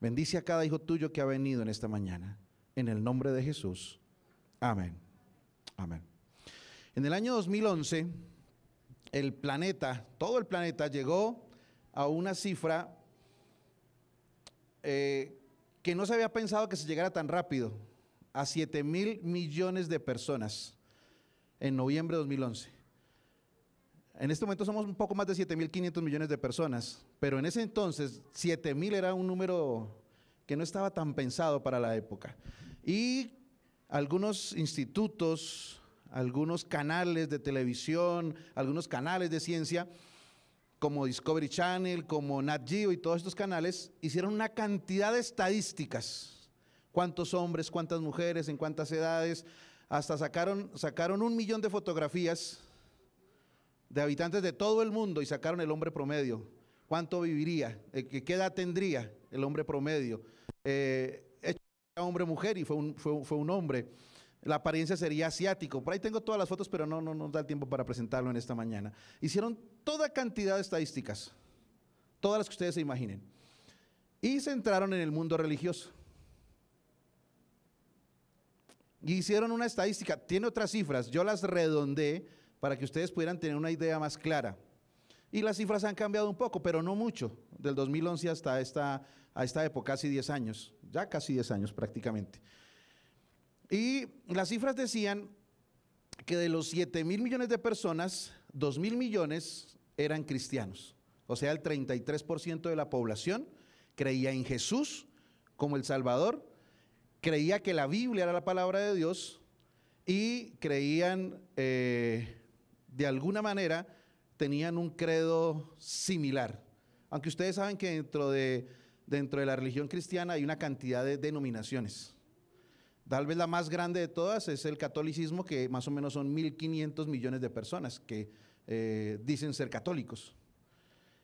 Bendice a cada hijo tuyo que ha venido en esta mañana. En el nombre de Jesús. Amén. Amén. En el año 2011, el planeta, todo el planeta llegó a una cifra eh, que no se había pensado que se llegara tan rápido, a 7 mil millones de personas en noviembre de 2011. En este momento somos un poco más de 7.500 millones de personas, pero en ese entonces 7.000 era un número que no estaba tan pensado para la época. Y algunos institutos, algunos canales de televisión, algunos canales de ciencia, como Discovery Channel, como Nat Geo y todos estos canales, hicieron una cantidad de estadísticas. ¿Cuántos hombres, cuántas mujeres, en cuántas edades? Hasta sacaron, sacaron un millón de fotografías de habitantes de todo el mundo y sacaron el hombre promedio. ¿Cuánto viviría? Eh, ¿Qué edad tendría el hombre promedio? Eh, hecho hombre-mujer y fue un, fue, un hombre. La apariencia sería asiático. Por ahí tengo todas las fotos, pero no, no nos da el tiempo para presentarlo en esta mañana. Hicieron toda cantidad de estadísticas, todas las que ustedes se imaginen. Y se entraron en el mundo religioso. Y hicieron una estadística, tiene otras cifras, yo las redondeé para que ustedes pudieran tener una idea más clara. Y las cifras han cambiado un poco, pero no mucho, del 2011 hasta esta, a esta época, casi 10 años, ya casi 10 años prácticamente. Y las cifras decían que de los 7 mil millones de personas, 2 mil millones eran cristianos. O sea, el 33% de la población creía en Jesús como el Salvador, creía que la Biblia era la palabra de Dios y creían eh, de alguna manera tenían un credo similar. Aunque ustedes saben que dentro de, dentro de la religión cristiana hay una cantidad de denominaciones. Tal vez la más grande de todas es el catolicismo, que más o menos son 1.500 millones de personas que eh, dicen ser católicos.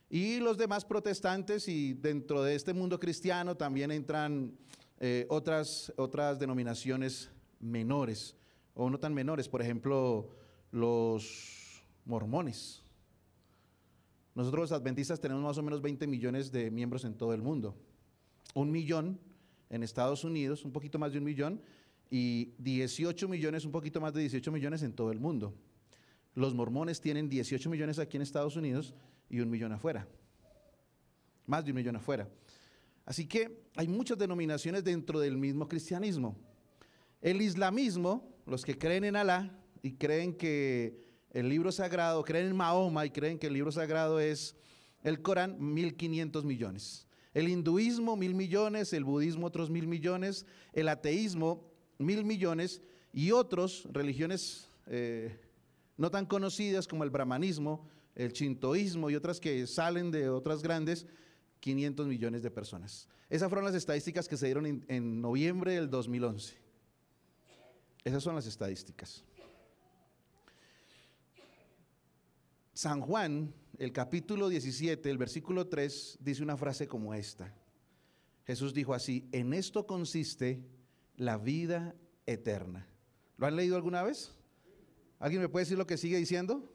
Y los demás protestantes, y dentro de este mundo cristiano también entran eh, otras, otras denominaciones menores, o no tan menores, por ejemplo, los mormones. Nosotros los adventistas tenemos más o menos 20 millones de miembros en todo el mundo. Un millón en Estados Unidos, un poquito más de un millón, y 18 millones, un poquito más de 18 millones en todo el mundo. Los mormones tienen 18 millones aquí en Estados Unidos y un millón afuera. Más de un millón afuera. Así que hay muchas denominaciones dentro del mismo cristianismo. El islamismo, los que creen en Alá y creen que el libro sagrado, creen en Mahoma y creen que el libro sagrado es el Corán, 1.500 millones. El hinduismo, mil millones, el budismo, otros mil millones, el ateísmo, mil millones, y otros religiones eh, no tan conocidas como el brahmanismo, el chintoísmo y otras que salen de otras grandes, 500 millones de personas. Esas fueron las estadísticas que se dieron en noviembre del 2011. Esas son las estadísticas. San Juan, el capítulo 17, el versículo 3, dice una frase como esta. Jesús dijo así, en esto consiste la vida eterna. ¿Lo han leído alguna vez? ¿Alguien me puede decir lo que sigue diciendo?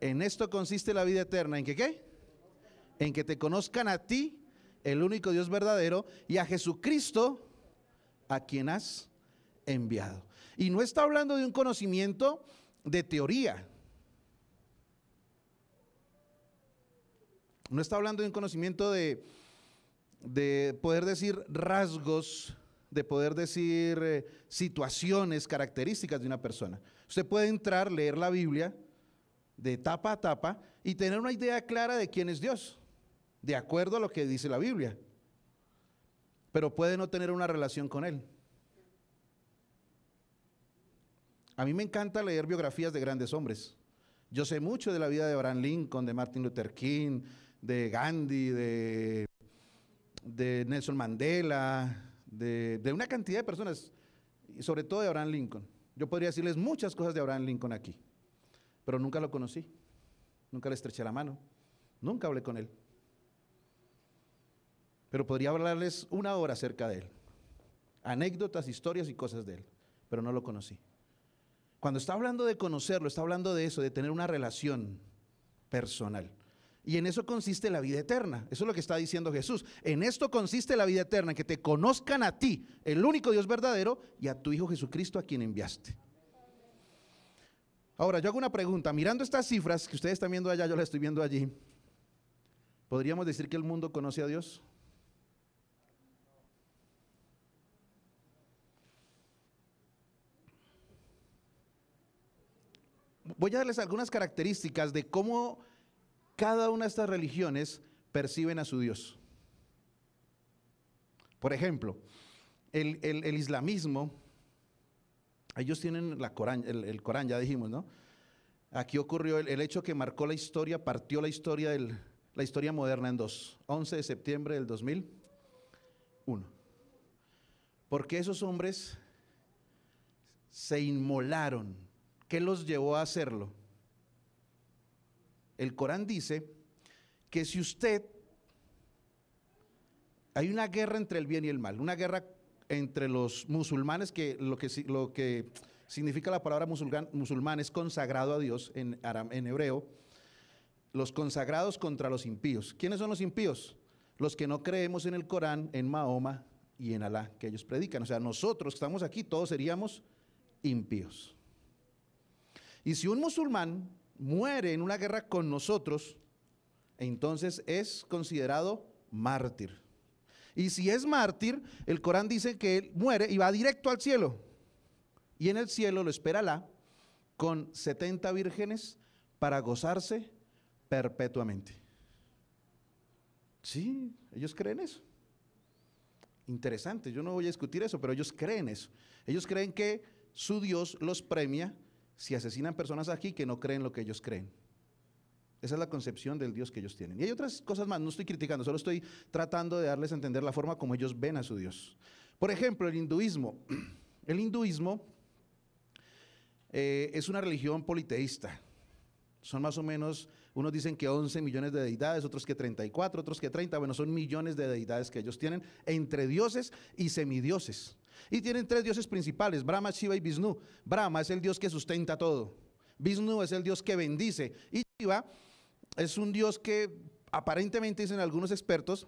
En esto consiste la vida eterna. ¿En que qué? En que te conozcan a ti, el único Dios verdadero, y a Jesucristo, a quien has enviado. Y no está hablando de un conocimiento de teoría No está hablando de un conocimiento de, de poder decir rasgos, de poder decir eh, situaciones, características de una persona. Usted puede entrar, leer la Biblia de tapa a tapa y tener una idea clara de quién es Dios, de acuerdo a lo que dice la Biblia, pero puede no tener una relación con Él. A mí me encanta leer biografías de grandes hombres. Yo sé mucho de la vida de Abraham Lincoln, de Martin Luther King, de Gandhi, de, Nelson Mandela, de, de, una cantidad de personas, y sobre todo de Abraham Lincoln. Yo podría decirles muchas cosas de Abraham Lincoln aquí, pero nunca lo conocí, nunca le estreché la mano, nunca hablé con él. Pero podría hablarles una hora acerca de él, anécdotas, historias y cosas de él, pero no lo conocí. Cuando está hablando de conocerlo, está hablando de eso, de tener una relación personal. Y en eso consiste la vida eterna. Eso es lo que está diciendo Jesús. En esto consiste la vida eterna, que te conozcan a ti, el único Dios verdadero, y a tu Hijo Jesucristo a quien enviaste. Ahora, yo hago una pregunta. Mirando estas cifras que ustedes están viendo allá, yo las estoy viendo allí, ¿podríamos decir que el mundo conoce a Dios? Voy a darles algunas características de cómo cada una de estas religiones perciben a su Dios. Por ejemplo, el, islamismo, ellos tienen la el, Corán, ya dijimos, ¿no? Aquí ocurrió el, hecho que marcó la historia, partió la historia, la historia moderna en dos, 11 de septiembre del 2001. Porque esos hombres se inmolaron. ¿Qué los llevó a hacerlo? El Corán dice que si usted, hay una guerra entre el bien y el mal, una guerra entre los musulmanes, que lo que, lo que significa la palabra musulmán es consagrado a Dios en, en hebreo, los consagrados contra los impíos. ¿Quiénes son los impíos? Los que no creemos en el Corán, en Mahoma y en Alá, que ellos predican. O sea, nosotros que estamos aquí, todos seríamos impíos. Y si un musulmán muere en una guerra con nosotros, entonces es considerado mártir. Y si es mártir, el Corán dice que él muere y va directo al cielo. Y en el cielo lo espera con 70 vírgenes para gozarse perpetuamente. Sí, ellos creen eso. Interesante, yo no voy a discutir eso, pero ellos creen eso. Ellos creen que su Dios los premia si asesinan personas aquí que no creen lo que ellos creen. Esa es la concepción del Dios que ellos tienen. Y hay otras cosas más, no estoy criticando, solo estoy tratando de darles a entender la forma como ellos ven a su Dios. Por ejemplo, el hinduismo. El hinduismo eh, es una religión politeísta. Son más o menos, unos dicen que 11 millones de deidades, otros que 34, otros que 30, bueno, son millones de deidades que ellos tienen entre dioses y semidioses. Y tienen tres dioses principales, Brahma, Shiva y Vishnu. Brahma es el dios que sustenta todo. Vishnu es el dios que bendice. Y Shiva es un dios que aparentemente, dicen algunos expertos,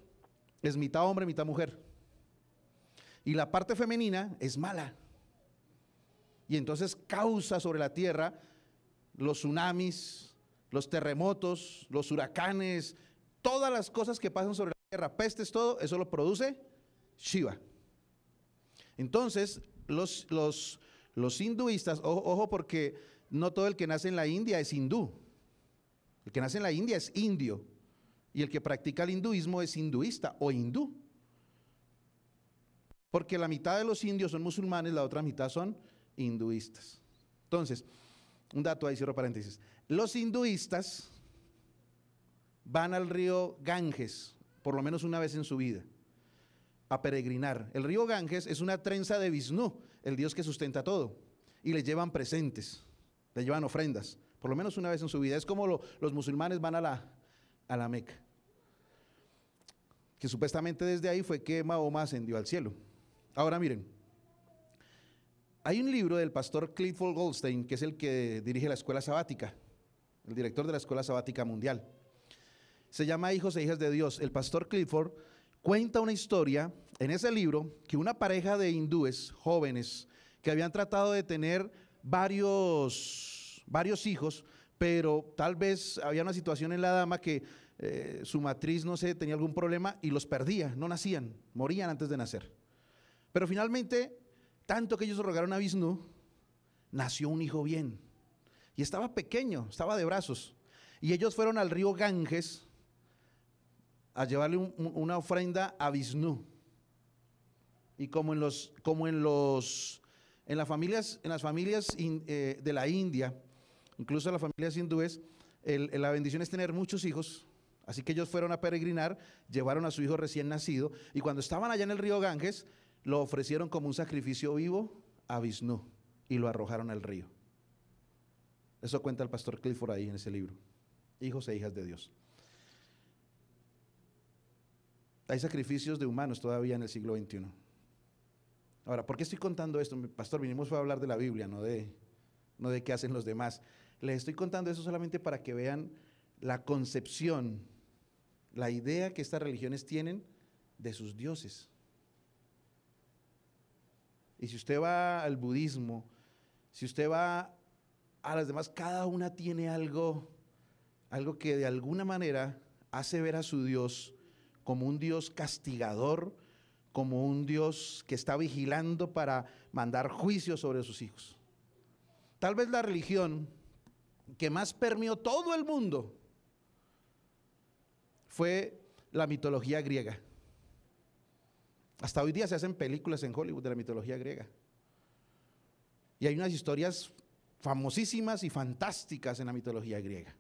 es mitad hombre, mitad mujer. Y la parte femenina es mala. Y entonces causa sobre la tierra los tsunamis, los terremotos, los huracanes, todas las cosas que pasan sobre la tierra, pestes, todo, eso lo produce Shiva. Entonces, los, los, hinduistas, ojo, ojo, porque no todo el que nace en la India es hindú. El que nace en la India es indio. Y el que practica el hinduismo es hinduista o hindú. Porque la mitad de los indios son musulmanes, la otra mitad son hinduistas. Entonces, un dato ahí, cierro paréntesis. Los hinduistas van al río Ganges por lo menos una vez en su vida a peregrinar. El río Ganges es una trenza de visnú el dios que sustenta todo, y le llevan presentes, le llevan ofrendas, por lo menos una vez en su vida. Es como los musulmanes van a la, a la Meca, que supuestamente desde ahí fue que Mahoma ascendió al cielo. Ahora miren, hay un libro del pastor Clifford Goldstein, que es el que dirige la escuela sabática, el director de la escuela sabática mundial. Se llama Hijos e Hijas de Dios. El pastor Clifford cuenta una historia en ese libro que una pareja de hindúes jóvenes que habían tratado de tener varios, varios hijos, pero tal vez había una situación en la dama que eh, su matriz, no sé, tenía algún problema y los perdía, no nacían, morían antes de nacer. Pero finalmente, tanto que ellos rogaron a Vishnu, nació un hijo bien. Y estaba pequeño, estaba de brazos. Y ellos fueron al río Ganges, a llevarle una ofrenda a Vishnu. Y como en los, como en los, en las familias, en las familias eh, de la India, incluso las familias hindúes, la bendición es tener muchos hijos. Así que ellos fueron a peregrinar, llevaron a su hijo recién nacido y cuando estaban allá en el río Ganges, lo ofrecieron como un sacrificio vivo a Vishnu y lo arrojaron al río. Eso cuenta el pastor Clifford ahí en ese libro. Hijos e hijas de Dios. Hay sacrificios de humanos todavía en el siglo XXI. Ahora, ¿por qué estoy contando esto? Pastor, vinimos a hablar de la Biblia, no de, no de qué hacen los demás. Les estoy contando eso solamente para que vean la concepción, la idea que estas religiones tienen de sus dioses. Y si usted va al budismo, si usted va a las demás, cada una tiene algo, algo que de alguna manera hace ver a su Dios como un Dios castigador, como un Dios que está vigilando para mandar juicio sobre sus hijos. Tal vez la religión que más permeó todo el mundo fue la mitología griega. Hasta hoy día se hacen películas en Hollywood de la mitología griega. Y hay unas historias famosísimas y fantásticas en la mitología griega.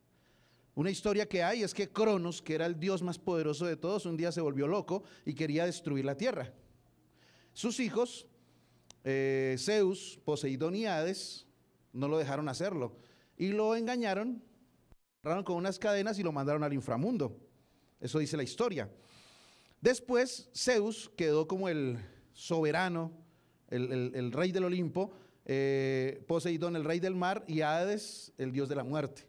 Una historia que hay es que Cronos, que era el dios más poderoso de todos, un día se volvió loco y quería destruir la tierra. Sus hijos, eh, Zeus, Poseidón y Hades, no lo dejaron hacerlo y lo engañaron, agarraron con unas cadenas y lo mandaron al inframundo. Eso dice la historia. Después, Zeus quedó como el soberano, el, rey del Olimpo, eh, Poseidón, el rey del mar, y Hades, el dios de la muerte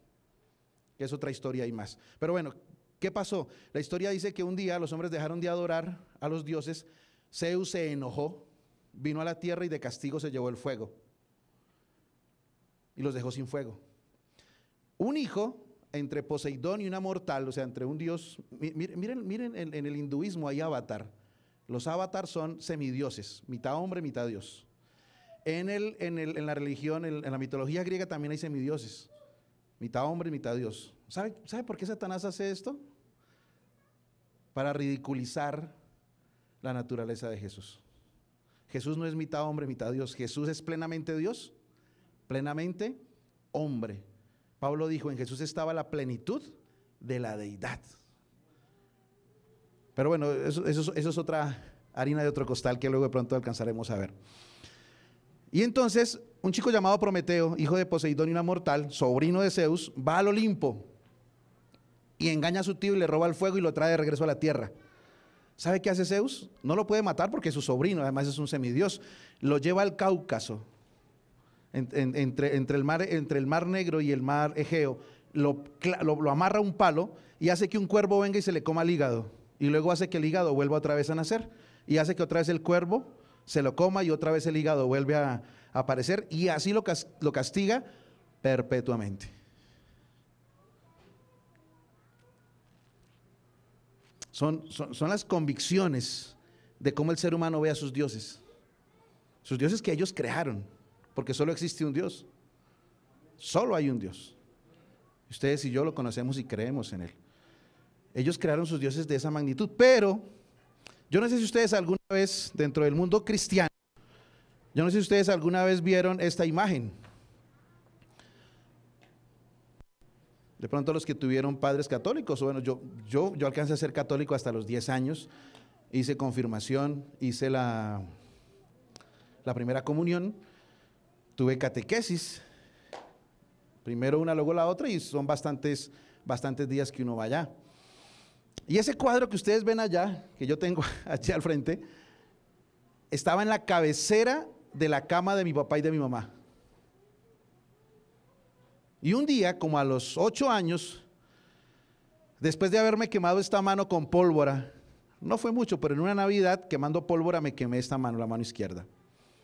que es otra historia y más. Pero bueno, ¿qué pasó? La historia dice que un día los hombres dejaron de adorar a los dioses, Zeus se enojó, vino a la tierra y de castigo se llevó el fuego y los dejó sin fuego. Un hijo entre Poseidón y una mortal, o sea, entre un dios, miren, miren en, el hinduismo hay avatar. Los avatars son semidioses, mitad hombre, mitad dios. En, el, en, la religión, en la mitología griega también hay semidioses mitad hombre, mitad Dios. ¿Sabe, ¿Sabe por qué Satanás hace esto? Para ridiculizar la naturaleza de Jesús. Jesús no es mitad hombre, mitad Dios. Jesús es plenamente Dios, plenamente hombre. Pablo dijo, en Jesús estaba la plenitud de la deidad. Pero bueno, eso, eso es otra harina de otro costal que luego de pronto alcanzaremos a ver. Y entonces un chico llamado Prometeo, hijo de Poseidón y una mortal, sobrino de Zeus, va al Olimpo y engaña a su tío y le roba el fuego y lo trae de regreso a la tierra. ¿Sabe qué hace Zeus? No lo puede matar porque es su sobrino, además es un semidios. Lo lleva al Cáucaso, entre, el mar, entre el Mar Negro y el Mar Egeo. Lo, lo amarra a un palo y hace que un cuervo venga y se le coma el hígado. Y luego hace que el hígado vuelva otra vez a nacer. Y hace que otra vez el cuervo se lo coma y otra vez el hígado vuelve a, aparecer y así lo, lo castiga perpetuamente. Son, son, son, las convicciones de cómo el ser humano ve a sus dioses. Sus dioses que ellos crearon, porque solo existe un Dios. Solo hay un Dios. Ustedes y yo lo conocemos y creemos en él. Ellos crearon sus dioses de esa magnitud, pero yo no sé si ustedes alguna vez dentro del mundo cristiano yo no sé si ustedes alguna vez vieron esta imagen. De pronto los que tuvieron padres católicos, bueno, yo, yo, yo alcancé a ser católico hasta los 10 años, hice confirmación, hice la, la primera comunión, tuve catequesis, primero una, luego la otra, y son bastantes, bastantes días que uno va allá. Y ese cuadro que ustedes ven allá, que yo tengo allí al frente, estaba en la cabecera de la cama de mi papá y de mi mamá. Y un día, como a los ocho años, después de haberme quemado esta mano con pólvora, no fue mucho, pero en una Navidad quemando pólvora me quemé esta mano, la mano izquierda.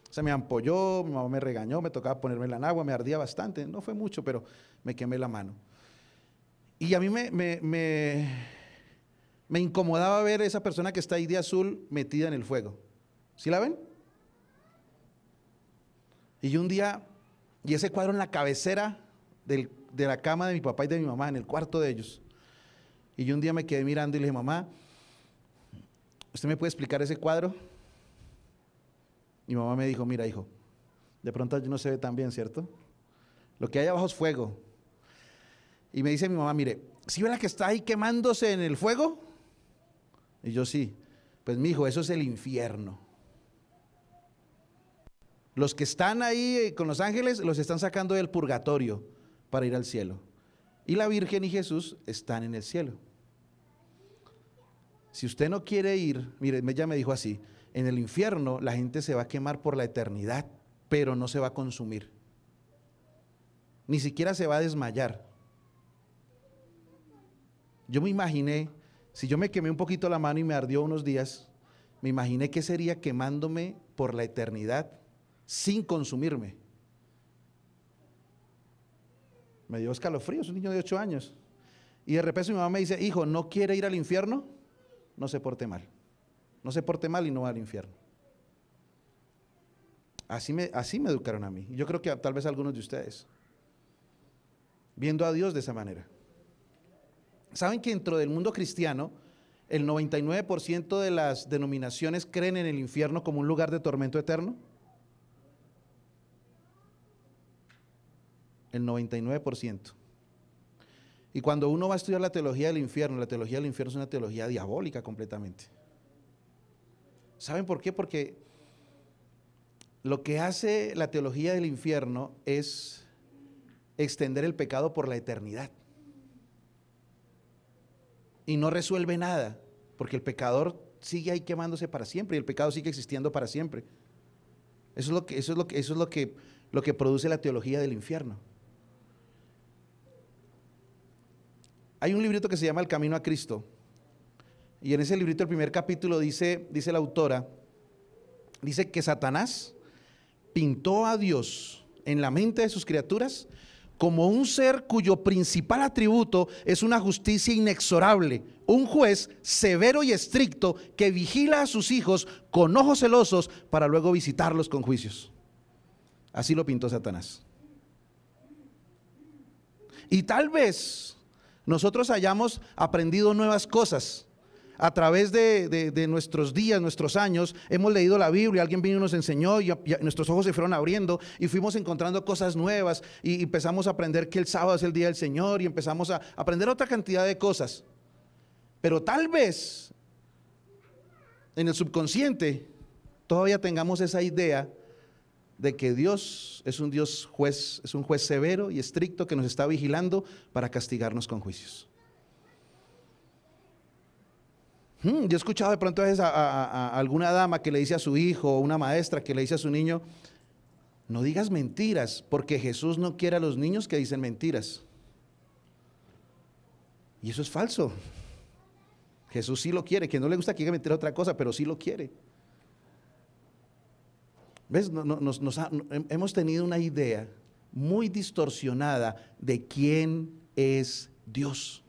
Se me ampolló, mi mamá me regañó, me tocaba ponerme en agua, me ardía bastante, no fue mucho, pero me quemé la mano. Y a mí me, me, incomodaba ver a esa persona que está ahí de azul metida en el fuego. ¿Sí la ven? Y un día, y ese cuadro en la cabecera de la cama de mi papá y de mi mamá, en el cuarto de ellos. Y yo un día me quedé mirando y le dije, mamá, ¿usted me puede explicar ese cuadro? Mi mamá me dijo, mira hijo, de pronto no se ve tan bien, ¿cierto? Lo que hay abajo es fuego. Y me dice mi mamá, mire, ¿sí ve la que está ahí quemándose en el fuego? Y yo sí. Pues mi hijo, eso es el infierno. Los que están ahí eh, con los ángeles los están sacando del purgatorio para ir al cielo. Y la Virgen y Jesús están en el cielo. Si usted no quiere ir, mire, ella me dijo así, en el infierno la gente se va a quemar por la eternidad, pero no se va a consumir. Ni siquiera se va a desmayar. Yo me imaginé, si yo me quemé un poquito la mano y me ardió unos días, me imaginé que sería quemándome por la eternidad sin consumirme. Me dio escalofríos, un niño de 8 años. Y de repente mi mamá me dice, hijo, ¿no quiere ir al infierno? No se porte mal. No se porte mal y no va al infierno. Así me, así me educaron a mí. Yo creo que tal vez algunos de ustedes. Viendo a Dios de esa manera. Saben que dentro del mundo cristiano, el 99% de las denominaciones creen en el infierno como un lugar de tormento eterno. el 99%. Y cuando uno va a estudiar la teología del infierno, la teología del infierno es una teología diabólica completamente. ¿Saben por qué? Porque lo que hace la teología del infierno es extender el pecado por la eternidad. Y no resuelve nada, porque el pecador sigue ahí quemándose para siempre y el pecado sigue existiendo para siempre. Eso es lo que, eso es lo que, eso es lo que, lo que produce la teología del infierno. Hay un librito que se llama El Camino a Cristo. Y en ese librito, el primer capítulo, dice, dice la autora, dice que Satanás pintó a Dios en la mente de sus criaturas como un ser cuyo principal atributo es una justicia inexorable, un juez severo y estricto que vigila a sus hijos con ojos celosos para luego visitarlos con juicios. Así lo pintó Satanás. Y tal vez nosotros hayamos aprendido nuevas cosas. A través de, nuestros días, nuestros años, hemos leído la Biblia, alguien vino y nos enseñó y, nuestros ojos se fueron abriendo y fuimos encontrando cosas nuevas y empezamos a aprender que el sábado es el día del Señor y empezamos a aprender otra cantidad de cosas. Pero tal vez en el subconsciente todavía tengamos esa idea de que Dios es un Dios juez, es un juez severo y estricto que nos está vigilando para castigarnos con juicios. Hmm, yo he escuchado de pronto a alguna dama que le dice a su hijo, o una maestra que le dice a su niño, no digas mentiras, porque Jesús no quiere a los niños que dicen mentiras. Y eso es falso. Jesús sí lo quiere, que no le gusta que diga otra cosa, pero sí lo quiere. ¿Ves? hemos tenido una idea muy distorsionada de quién es Dios.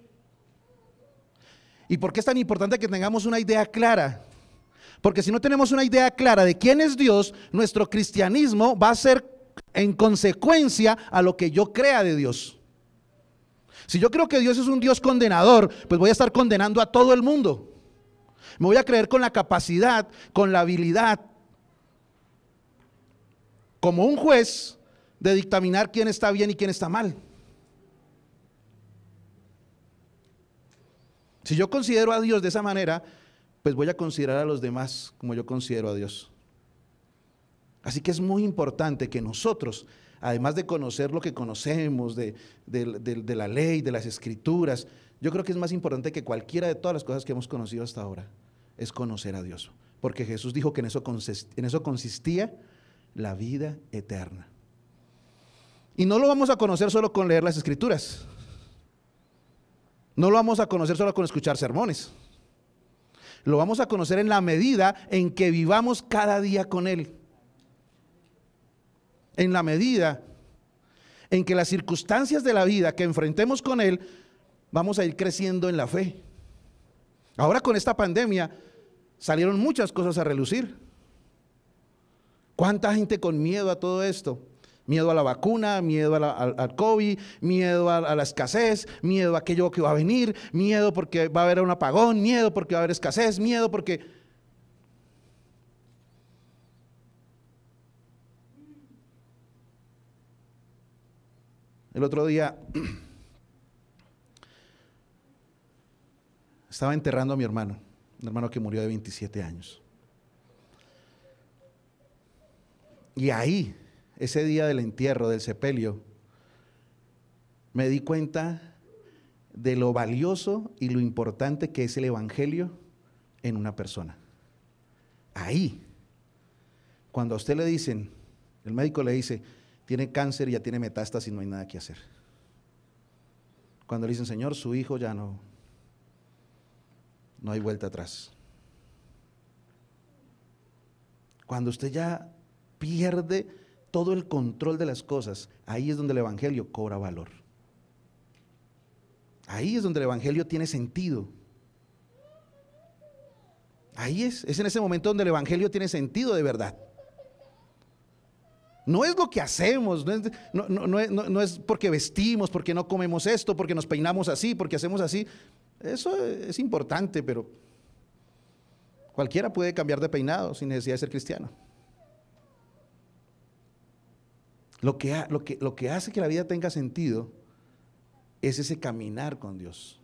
¿Y por qué es tan importante que tengamos una idea clara? Porque si no tenemos una idea clara de quién es Dios, nuestro cristianismo va a ser en consecuencia a lo que yo crea de Dios. Si yo creo que Dios es un Dios condenador, pues voy a estar condenando a todo el mundo. Me voy a creer con la capacidad, con la habilidad, como un juez de dictaminar quién está bien y quién está mal. Si yo considero a Dios de esa manera, pues voy a considerar a los demás como yo considero a Dios. Así que es muy importante que nosotros, además de conocer lo que conocemos de, la ley, de las escrituras, yo creo que es más importante que cualquiera de todas las cosas que hemos conocido hasta ahora, es conocer a Dios. Porque Jesús dijo que en eso consistía la vida eterna. Y no lo vamos a conocer solo con leer las escrituras. No lo vamos a conocer solo con escuchar sermones. Lo vamos a conocer en la medida en que vivamos cada día con Él. En la medida en que las circunstancias de la vida que enfrentemos con Él, vamos a ir creciendo en la fe. Ahora con esta pandemia salieron muchas cosas a relucir. ¿Cuánta gente con miedo a todo esto? Miedo a la vacuna, miedo al, COVID, miedo a, a, la escasez, miedo a aquello que va a venir, miedo porque va a haber un apagón, miedo porque va a haber escasez, miedo porque... El otro día estaba enterrando a mi hermano, un hermano que murió de 27 años. Y ahí, ese día del entierro, del sepelio, me di cuenta de lo valioso y lo importante que es el Evangelio en una persona. Ahí, cuando a usted le dicen, el médico le dice, tiene cáncer, ya tiene metástasis, no hay nada que hacer. Cuando le dicen, Señor, su hijo ya no, no hay vuelta atrás. Cuando usted ya pierde todo el control de las cosas. Ahí es donde el Evangelio cobra valor. Ahí es donde el Evangelio tiene sentido. Ahí es, es en ese momento donde el Evangelio tiene sentido de verdad. No es lo que hacemos, no es, porque vestimos, porque no comemos esto, porque nos peinamos así, porque hacemos así. Eso es importante, pero cualquiera puede cambiar de peinado sin necesidad de ser cristiano. Lo que, lo, que, lo que hace que la vida tenga sentido es ese caminar con Dios.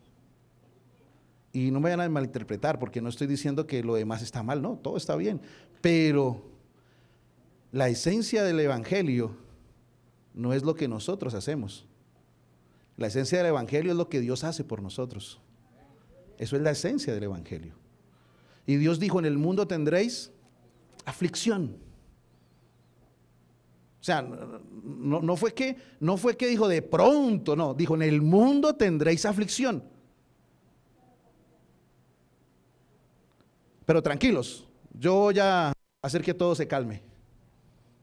Y no me vayan a malinterpretar, porque no estoy diciendo que lo demás está mal, no, todo está bien. Pero la esencia del Evangelio no es lo que nosotros hacemos. La esencia del Evangelio es lo que Dios hace por nosotros. Eso es la esencia del Evangelio. Y Dios dijo, en el mundo tendréis aflicción. O sea, no, fue que, no fue que dijo de pronto, no, dijo, en el mundo tendréis aflicción. Pero tranquilos, yo voy a hacer que todo se calme.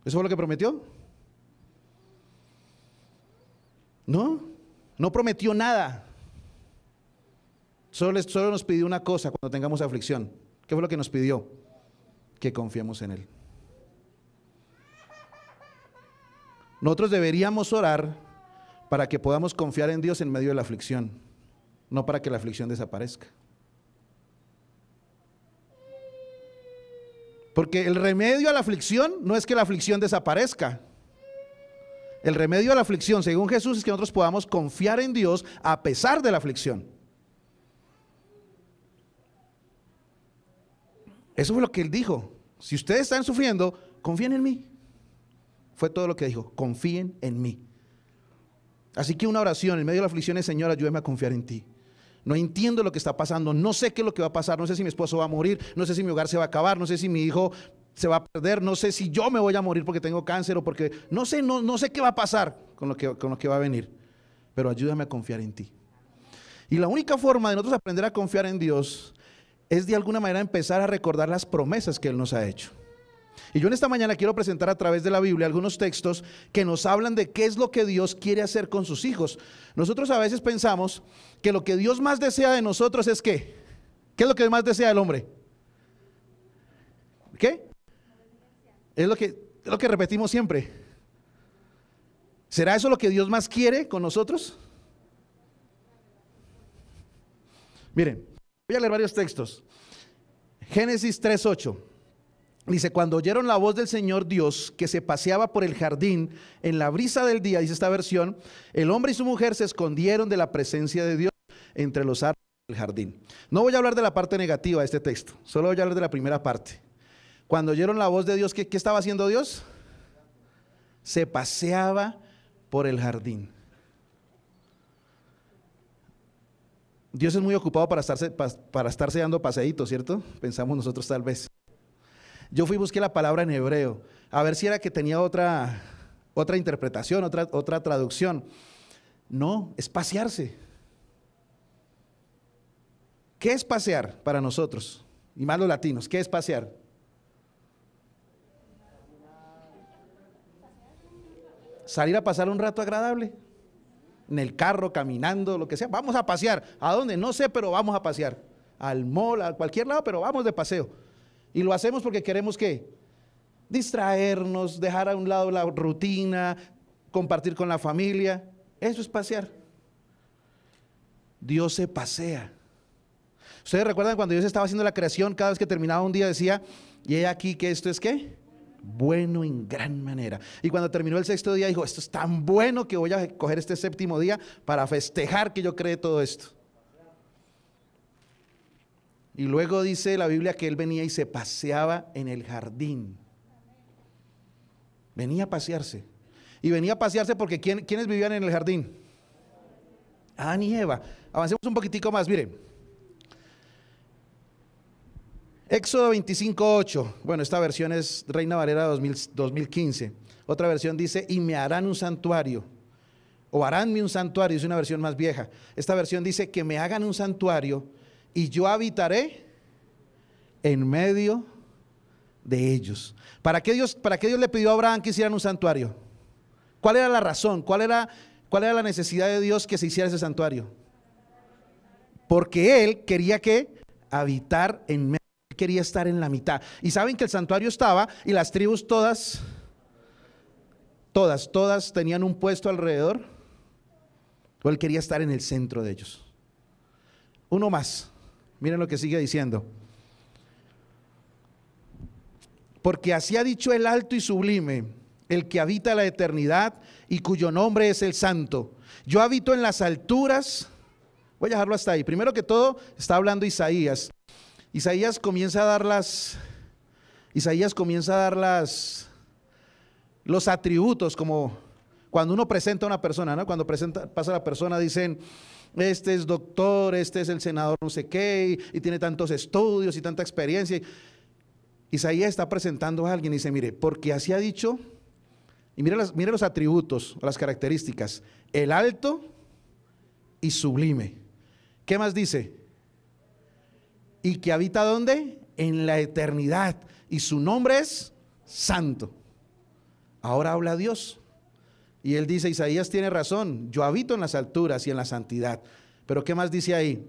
¿Eso fue lo que prometió? No, no prometió nada. Solo, solo nos pidió una cosa cuando tengamos aflicción. ¿Qué fue lo que nos pidió? Que confiemos en Él. Nosotros deberíamos orar para que podamos confiar en Dios en medio de la aflicción, no para que la aflicción desaparezca. Porque el remedio a la aflicción no es que la aflicción desaparezca. El remedio a la aflicción, según Jesús, es que nosotros podamos confiar en Dios a pesar de la aflicción. Eso fue lo que él dijo. Si ustedes están sufriendo, confíen en mí. Fue todo lo que dijo, confíen en mí. Así que una oración en medio de la aflicción es, Señor, ayúdame a confiar en ti. No entiendo lo que está pasando, no sé qué es lo que va a pasar, no sé si mi esposo va a morir, no sé si mi hogar se va a acabar, no sé si mi hijo se va a perder, no sé si yo me voy a morir porque tengo cáncer o porque no sé, no, no sé qué va a pasar con lo, que, con lo que va a venir, pero ayúdame a confiar en ti. Y la única forma de nosotros aprender a confiar en Dios es de alguna manera empezar a recordar las promesas que Él nos ha hecho. Y yo en esta mañana quiero presentar a través de la Biblia algunos textos que nos hablan de qué es lo que Dios quiere hacer con sus hijos. Nosotros a veces pensamos que lo que Dios más desea de nosotros es qué. ¿Qué es lo que más desea el hombre? ¿Qué? Es lo que, lo que repetimos siempre. ¿Será eso lo que Dios más quiere con nosotros? Miren, voy a leer varios textos. Génesis 3.8. Dice, cuando oyeron la voz del Señor Dios que se paseaba por el jardín en la brisa del día, dice esta versión, el hombre y su mujer se escondieron de la presencia de Dios entre los árboles del jardín. No voy a hablar de la parte negativa de este texto, solo voy a hablar de la primera parte. Cuando oyeron la voz de Dios, ¿qué, estaba haciendo Dios? Se paseaba por el jardín. Dios es muy ocupado para estarse, para, estarse dando paseitos, ¿cierto? Pensamos nosotros tal vez. Yo fui y busqué la palabra en hebreo, a ver si era que tenía otra, otra interpretación, otra, otra traducción. No, es pasearse. ¿Qué es pasear para nosotros? Y más los latinos, ¿qué es pasear? Salir a pasar un rato agradable. En el carro, caminando, lo que sea. Vamos a pasear. ¿A dónde? No sé, pero vamos a pasear. Al mall, a cualquier lado, pero vamos de paseo. Y lo hacemos porque queremos que distraernos, dejar a un lado la rutina, compartir con la familia. Eso es pasear. Dios se pasea. Ustedes recuerdan cuando Dios estaba haciendo la creación, cada vez que terminaba un día decía, y he aquí que esto es qué? Bueno en gran manera. Y cuando terminó el sexto día dijo, esto es tan bueno que voy a coger este séptimo día para festejar que yo cree todo esto. Y luego dice la Biblia que él venía y se paseaba en el jardín. Venía a pasearse. Y venía a pasearse porque ¿quiénes vivían en el jardín? Adán y Eva. Avancemos un poquitico más, miren. Éxodo 25.8. Bueno, esta versión es Reina Valera 2015. Otra versión dice, y me harán un santuario. O haránme un santuario, es una versión más vieja. Esta versión dice, que me hagan un santuario y yo habitaré en medio de ellos. ¿Para qué Dios, para Dios le pidió a Abraham que hicieran un santuario? ¿Cuál era la razón? ¿Cuál era, ¿Cuál era la necesidad de Dios que se hiciera ese santuario? Porque él quería que habitar en medio, quería estar en la mitad. Y saben que el santuario estaba y las tribus todas, todas, todas tenían un puesto alrededor. O él quería estar en el centro de ellos. Uno más. Miren lo que sigue diciendo. Porque así ha dicho el alto y sublime, el que habita la eternidad y cuyo nombre es el santo. Yo habito en las alturas. Voy a dejarlo hasta ahí. Primero que todo, está hablando Isaías. Isaías comienza a dar las... Isaías comienza a dar las... Los atributos, como cuando uno presenta a una persona, ¿no? Cuando presenta, pasa la persona, dicen, este es doctor, este es el senador no sé qué, y, tiene tantos estudios y tanta experiencia. Isaías está presentando a alguien y dice, mire, porque así ha dicho, y mire, mire los atributos, las características, el alto y sublime. ¿Qué más dice? Y que habita dónde? En la eternidad. Y su nombre es santo. Ahora habla Dios. Y él dice, Isaías tiene razón, yo habito en las alturas y en la santidad. Pero ¿qué más dice ahí?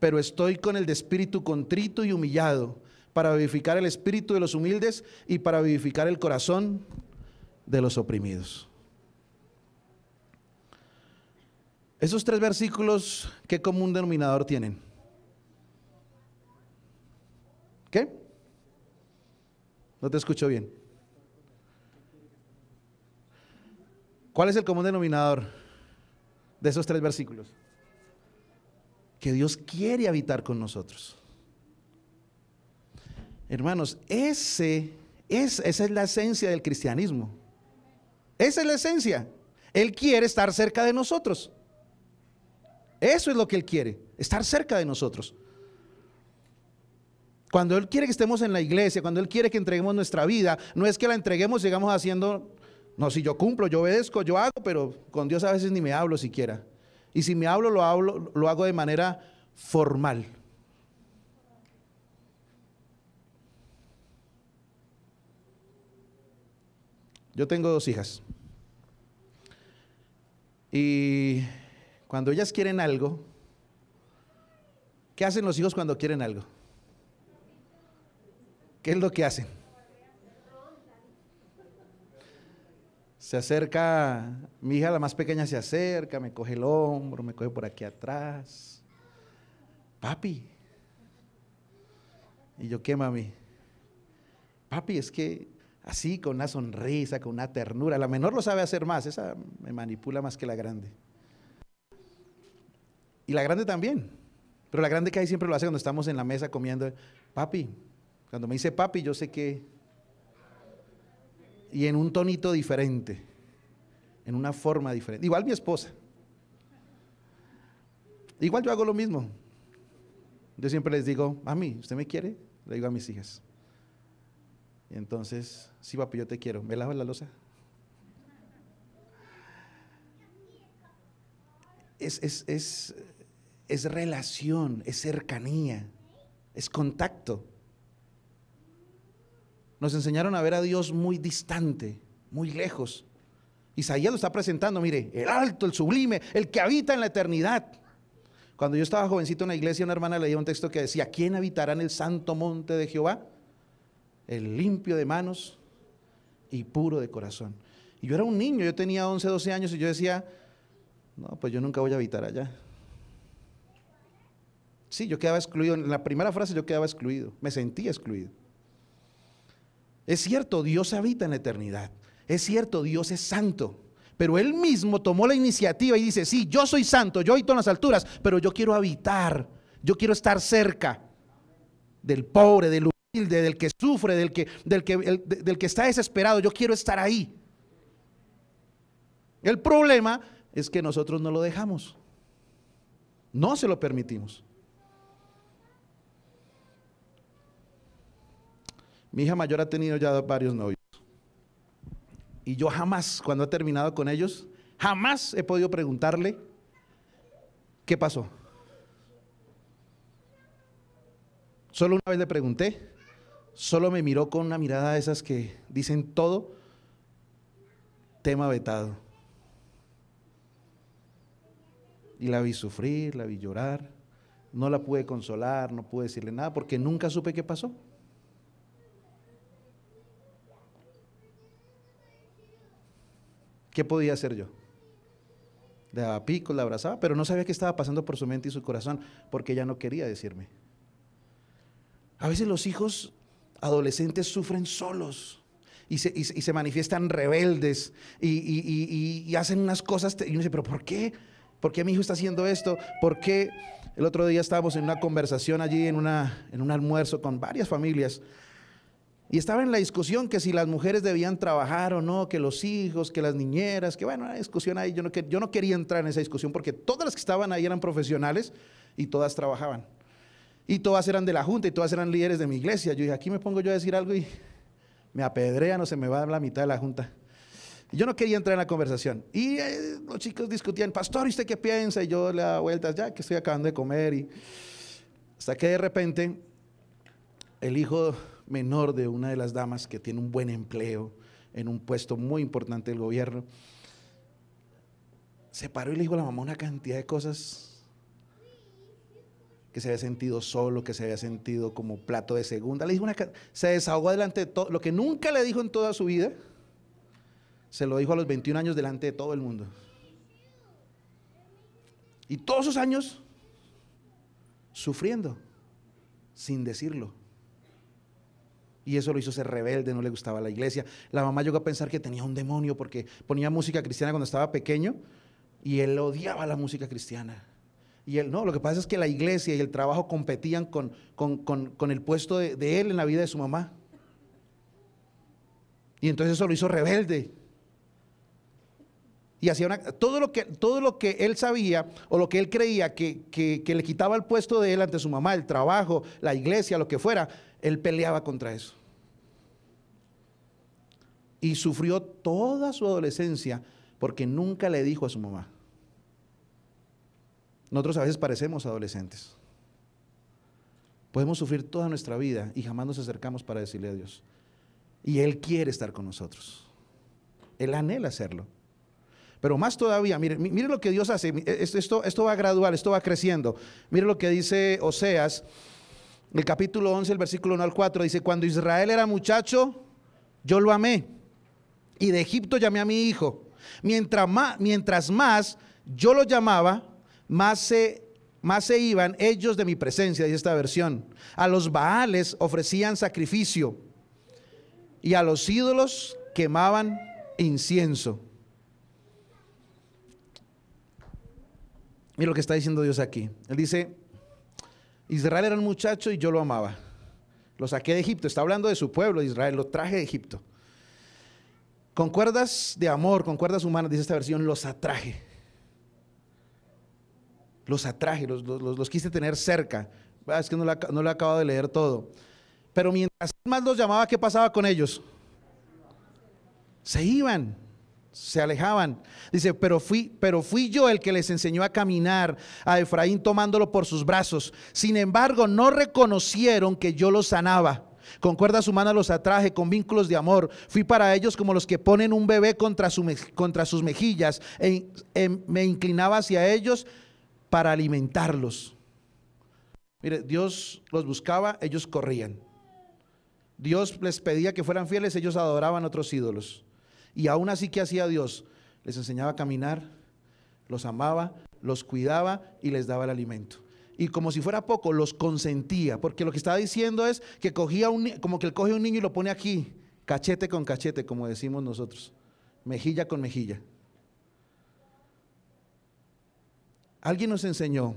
Pero estoy con el espíritu contrito y humillado para vivificar el espíritu de los humildes y para vivificar el corazón de los oprimidos. Esos tres versículos, ¿qué común denominador tienen? ¿Qué? No te escucho bien. ¿Cuál es el común denominador de esos tres versículos? Que Dios quiere habitar con nosotros. Hermanos, ese, es, esa es la esencia del cristianismo. Esa es la esencia. Él quiere estar cerca de nosotros. Eso es lo que Él quiere, estar cerca de nosotros. Cuando Él quiere que estemos en la iglesia, cuando Él quiere que entreguemos nuestra vida, no es que la entreguemos, y sigamos haciendo no, si yo cumplo, yo obedezco, yo hago, pero con Dios a veces ni me hablo siquiera. Y si me hablo, lo, hablo, lo hago de manera formal. Yo tengo dos hijas. Y cuando ellas quieren algo, ¿qué hacen los hijos cuando quieren algo? ¿Qué es lo que hacen? Se acerca, mi hija la más pequeña se acerca, me coge el hombro, me coge por aquí atrás. Papi. Y yo, ¿qué mami? Papi, es que así, con una sonrisa, con una ternura, la menor lo sabe hacer más, esa me manipula más que la grande. Y la grande también. Pero la grande que hay siempre lo hace cuando estamos en la mesa comiendo. Papi, cuando me dice papi, yo sé que y en un tonito diferente, en una forma diferente. Igual mi esposa. Igual yo hago lo mismo. Yo siempre les digo, a mí, ¿usted me quiere? Le digo a mis hijas. Y entonces, sí, papi, yo te quiero. ¿Me lavas la losa? Es, es, es, es relación, es cercanía, es contacto. Nos enseñaron a ver a Dios muy distante, muy lejos. Isaías lo está presentando, mire, el alto, el sublime, el que habita en la eternidad. Cuando yo estaba jovencito en la iglesia, una hermana leía un texto que decía, ¿quién habitará en el santo monte de Jehová? El limpio de manos y puro de corazón. Y yo era un niño, yo tenía 11, 12 años y yo decía, no, pues yo nunca voy a habitar allá. Sí, yo quedaba excluido. En la primera frase yo quedaba excluido. Me sentía excluido. Es cierto, Dios habita en la eternidad. Es cierto, Dios es santo. Pero Él mismo tomó la iniciativa y dice, sí, yo soy santo, yo habito en las alturas, pero yo quiero habitar, yo quiero estar cerca del pobre, del humilde, del que sufre, del que, del que está desesperado, yo quiero estar ahí. El problema es que nosotros no lo dejamos, no se lo permitimos. Mi hija mayor ha tenido ya varios novios. Y yo jamás, cuando he terminado con ellos, jamás he podido preguntarle qué pasó. Solo una vez le pregunté, solo me miró con una mirada de esas que dicen todo, tema vetado. Y la vi sufrir, la vi llorar, no la pude consolar, no pude decirle nada, porque nunca supe qué pasó. ¿Qué podía hacer yo? Le daba pico, la abrazaba, pero no sabía qué estaba pasando por su mente y su corazón, porque ella no quería decirme. A veces los hijos adolescentes sufren solos y se, manifiestan rebeldes y, hacen unas cosas. Y uno dice, ¿pero por qué? ¿Por qué mi hijo está haciendo esto? ¿Por qué? El otro día estábamos en una conversación allí, en, una, en un almuerzo con varias familias, y estaba en la discusión que si las mujeres debían trabajar o no, que los hijos, que las niñeras, que bueno, una discusión ahí. Yo no, quería entrar en esa discusión porque todas las que estaban ahí eran profesionales y todas trabajaban. Y todas eran de la junta y todas eran líderes de mi iglesia. Yo dije, aquí me pongo yo a decir algo y me apedrean o se me va a la mitad de la junta. Yo no quería entrar en la conversación. Y eh, los chicos discutían, pastor, ¿y usted qué piensa? Y yo le daba vueltas, ya que estoy acabando de comer. Y... Hasta que de repente el hijo menor de una de las damas que tiene un buen empleo en un puesto muy importante del gobierno. Se paró y le dijo a la mamá una cantidad de cosas que se había sentido solo, que se había sentido como plato de segunda. Le dijo una, se desahogó delante de todo, lo que nunca le dijo en toda su vida, se lo dijo a los 21 años delante de todo el mundo. Y todos esos años sufriendo, sin decirlo. Y eso lo hizo ser rebelde, no le gustaba la iglesia. La mamá llegó a pensar que tenía un demonio porque ponía música cristiana cuando estaba pequeño y él odiaba la música cristiana. Y él, no, lo que pasa es que la iglesia y el trabajo competían con, con, el puesto de, él en la vida de su mamá. Y entonces eso lo hizo rebelde. Y hacía una, todo, lo que, todo lo que él sabía o lo que él creía que, que le quitaba el puesto de él ante su mamá, el trabajo, la iglesia, lo que fuera, él peleaba contra eso. Y sufrió toda su adolescencia porque nunca le dijo a su mamá. Nosotros a veces parecemos adolescentes. Podemos sufrir toda nuestra vida y jamás nos acercamos para decirle a Dios. Y Él quiere estar con nosotros. Él anhela hacerlo. Pero más todavía, mire, lo que Dios hace. E, esto, esto va gradual, esto va creciendo. Mire lo que dice Oseas el capítulo 11, el versículo 1 al 4, dice, cuando Israel era muchacho, yo lo amé, y de Egipto llamé a mi hijo. Mientras más, mientras más yo lo llamaba, más se, más se iban ellos de mi presencia, dice esta versión. A los Baales ofrecían sacrificio, y a los ídolos quemaban incienso. Mira lo que está diciendo Dios aquí. Él dice, Israel era un muchacho y yo lo amaba. Lo saqué de Egipto. Está hablando de su pueblo, Israel. Lo traje de Egipto. Con cuerdas de amor, con cuerdas humanas, dice esta versión, los atraje. Los atraje, los, los, quise tener cerca. Ah, es que no lo, no acabado de leer todo. Pero mientras más los llamaba, ¿qué pasaba con ellos? Se iban se alejaban. Dice, pero fui, pero fui yo el que les enseñó a caminar a Efraín tomándolo por sus brazos. Sin embargo, no reconocieron que yo los sanaba. Con cuerdas humanas los atraje, con vínculos de amor. Fui para ellos como los que ponen un bebé contra, contra sus mejillas. E em, me inclinaba hacia ellos para alimentarlos. Mire, Dios los buscaba, ellos corrían. Dios les pedía que fueran fieles, ellos adoraban otros ídolos. Y aún así, ¿qué hacía Dios? Les enseñaba a caminar, los amaba, los cuidaba y les daba el alimento. Y como si fuera poco, los consentía, porque lo que estaba diciendo es que cogía un, como que él coge un niño y lo pone aquí, cachete con cachete, como decimos nosotros, mejilla con mejilla. Alguien nos enseñó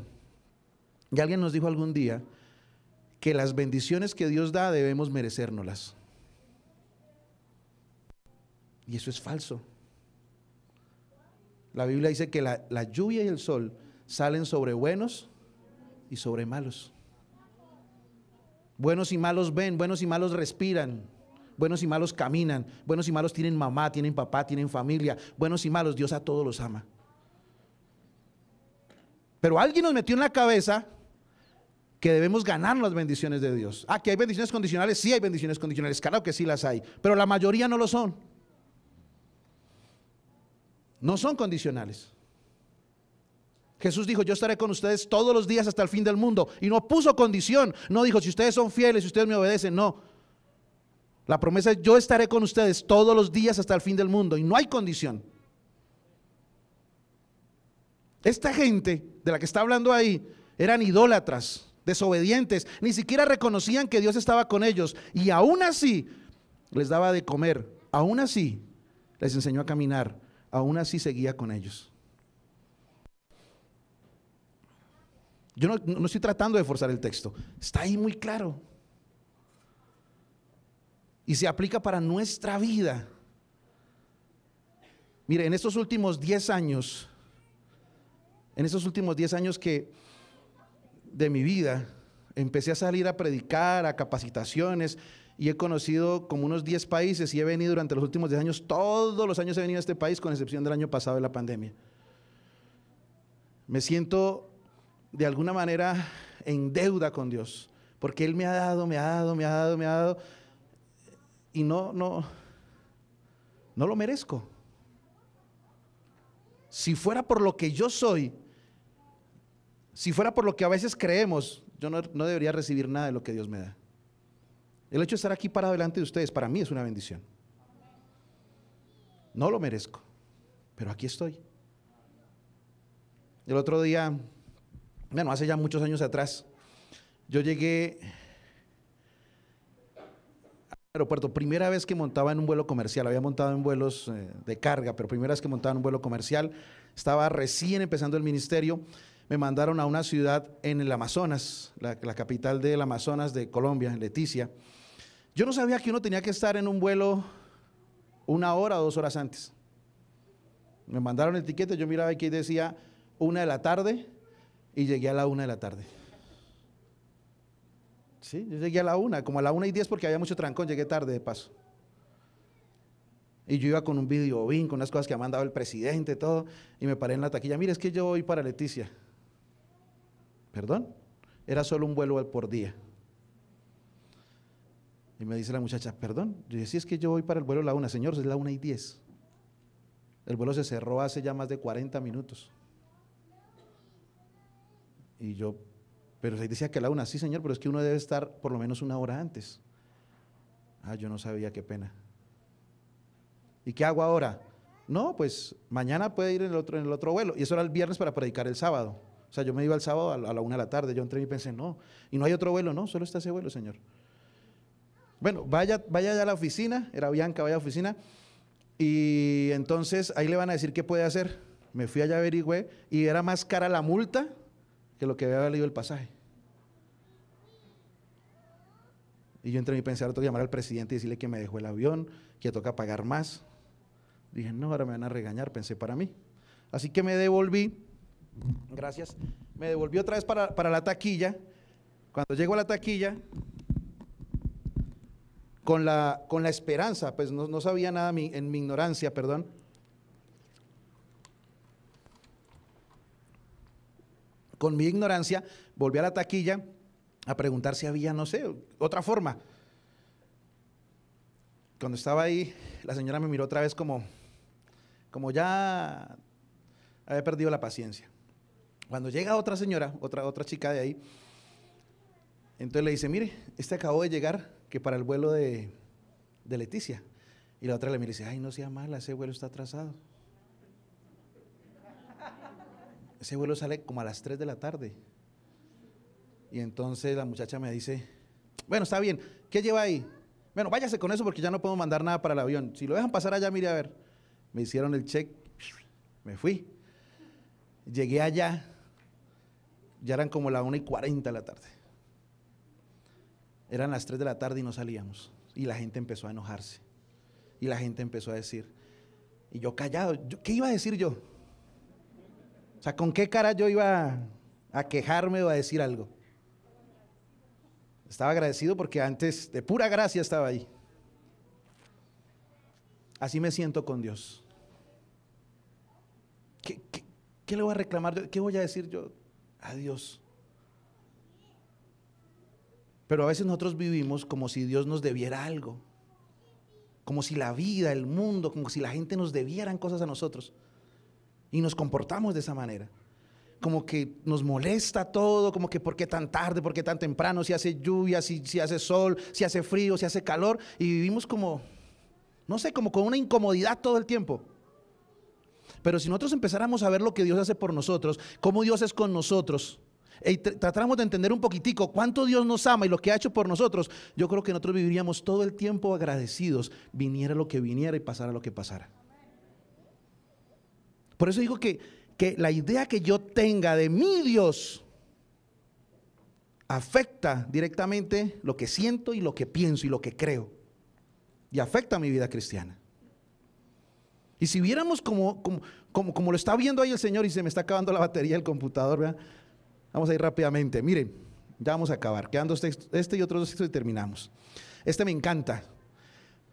y alguien nos dijo algún día que las bendiciones que Dios da debemos merecérnoslas. Y eso es falso. La Biblia dice que la, lluvia y el sol salen sobre buenos y sobre malos. Buenos y malos ven, buenos y malos respiran, buenos y malos caminan, buenos y malos tienen mamá, tienen papá, tienen familia, buenos y malos, Dios a todos los ama. Pero alguien nos metió en la cabeza que debemos ganar las bendiciones de Dios. Ah, que hay bendiciones condicionales, sí hay bendiciones condicionales, claro que sí las hay, pero la mayoría no lo son. No son condicionales. Jesús dijo, yo estaré con ustedes todos los días hasta el fin del mundo. Y no puso condición. No dijo, si ustedes son fieles, si ustedes me obedecen. No. La promesa es, yo estaré con ustedes todos los días hasta el fin del mundo. Y no hay condición. Esta gente de la que está hablando ahí eran idólatras, desobedientes. Ni siquiera reconocían que Dios estaba con ellos. Y aún así les daba de comer. Aún así les enseñó a caminar aún así seguía con ellos. Yo no, estoy tratando de forzar el texto, está ahí muy claro. Y se aplica para nuestra vida. Mire, en estos últimos 10 años, en estos últimos 10 años que de mi vida, empecé a salir a predicar, a capacitaciones, y he conocido como unos 10 países y he venido durante los últimos 10 años, todos los años he venido a este país con excepción del año pasado de la pandemia. Me siento de alguna manera en deuda con Dios, porque Él me ha dado, me ha dado, me ha dado, me ha dado, y no, no, no lo merezco. Si fuera por lo que yo soy, si fuera por lo que a veces creemos, yo no, no debería recibir nada de lo que Dios me da. El hecho de estar aquí para delante de ustedes para mí es una bendición. No lo merezco, pero aquí estoy. El otro día, bueno, hace ya muchos años atrás, yo llegué al aeropuerto, primera vez que montaba en un vuelo comercial, había montado en vuelos eh, de carga, pero primera vez que montaba en un vuelo comercial, estaba recién empezando el ministerio, me mandaron a una ciudad en el Amazonas, la, capital del Amazonas de Colombia, Leticia. Yo no sabía que uno tenía que estar en un vuelo una hora o dos horas antes. Me mandaron el tiquete, yo miraba aquí y decía una de la tarde y llegué a la una de la tarde. Sí, yo llegué a la una, como a la una y diez porque había mucho trancón, llegué tarde de paso. Y yo iba con un video Vin, con unas cosas que ha mandado el presidente, todo, y me paré en la taquilla. Mire, es que yo voy para Leticia. ¿Perdón? Era solo un vuelo por día. Y me dice la muchacha, perdón. Yo decía, es que yo voy para el vuelo a la una. Señor, es la una y diez. El vuelo se cerró hace ya más de 40 minutos. Y yo, pero se decía que la una, sí, señor, pero es que uno debe estar por lo menos una hora antes. Ah, yo no sabía, qué pena. ¿Y qué hago ahora? No, pues mañana puede ir en el otro, en el otro vuelo. Y eso era el viernes para predicar el sábado. O sea, yo me iba el sábado a la una de la tarde, yo entré y pensé, no, y no hay otro vuelo, no, solo está ese vuelo, señor. Bueno, vaya, vaya ya a la oficina, era Bianca, vaya a la oficina. Y entonces ahí le van a decir qué puede hacer. Me fui allá a averigüé y era más cara la multa que lo que había valido el pasaje. Y yo entre y pensé tengo que llamar al presidente y decirle que me dejó el avión, que toca pagar más. Dije, no, ahora me van a regañar, pensé para mí. Así que me devolví, gracias, me devolví otra vez para, para la taquilla. Cuando llego a la taquilla, con la, con la esperanza, pues no, sabía nada en mi ignorancia, perdón. Con mi ignorancia, volví a la taquilla a preguntar si había, no sé, otra forma. Cuando estaba ahí, la señora me miró otra vez como, como ya había perdido la paciencia. Cuando llega otra señora, otra, otra chica de ahí, entonces le dice, mire, este acabó de llegar, que para el vuelo de, Leticia. Y la otra le mira y dice, ay, no sea mala, ese vuelo está atrasado. Ese vuelo sale como a las 3 de la tarde. Y entonces la muchacha me dice, bueno, está bien, ¿qué lleva ahí? Bueno, váyase con eso porque ya no puedo mandar nada para el avión. Si lo dejan pasar allá, mire a ver. Me hicieron el check, me fui. Llegué allá, ya eran como las 1 y 40 de la tarde. Eran las 3 de la tarde y no salíamos. Y la gente empezó a enojarse. Y la gente empezó a decir, y yo callado, ¿qué iba a decir yo? O sea, ¿con qué cara yo iba a, quejarme o a decir algo? Estaba agradecido porque antes de pura gracia estaba ahí. Así me siento con Dios. ¿Qué, le voy a reclamar? ¿Qué voy a decir yo a Dios? Pero a veces nosotros vivimos como si Dios nos debiera algo, como si la vida, el mundo, como si la gente nos debieran cosas a nosotros. Y nos comportamos de esa manera. Como que nos molesta todo, como que por qué tan tarde, por qué tan temprano, si hace lluvia, si, si hace sol, si hace frío, si hace calor. Y vivimos como, no sé, como con una incomodidad todo el tiempo. Pero si nosotros empezáramos a ver lo que Dios hace por nosotros, cómo Dios es con nosotros, y tratamos de entender un poquitico cuánto Dios nos ama y lo que ha hecho por nosotros, yo creo que nosotros viviríamos todo el tiempo agradecidos, viniera lo que viniera y pasara lo que pasara. Por eso digo que, la idea que yo tenga de mi Dios afecta directamente lo que siento y lo que pienso y lo que creo. Y afecta a mi vida cristiana. Y si viéramos como, como, como, como, lo está viendo ahí el Señor y se me está acabando la batería del computador, ¿verdad? Vamos a ir rápidamente. Miren, ya vamos a acabar. Quedan dos textos, este y otros dos textos y terminamos. Este me encanta.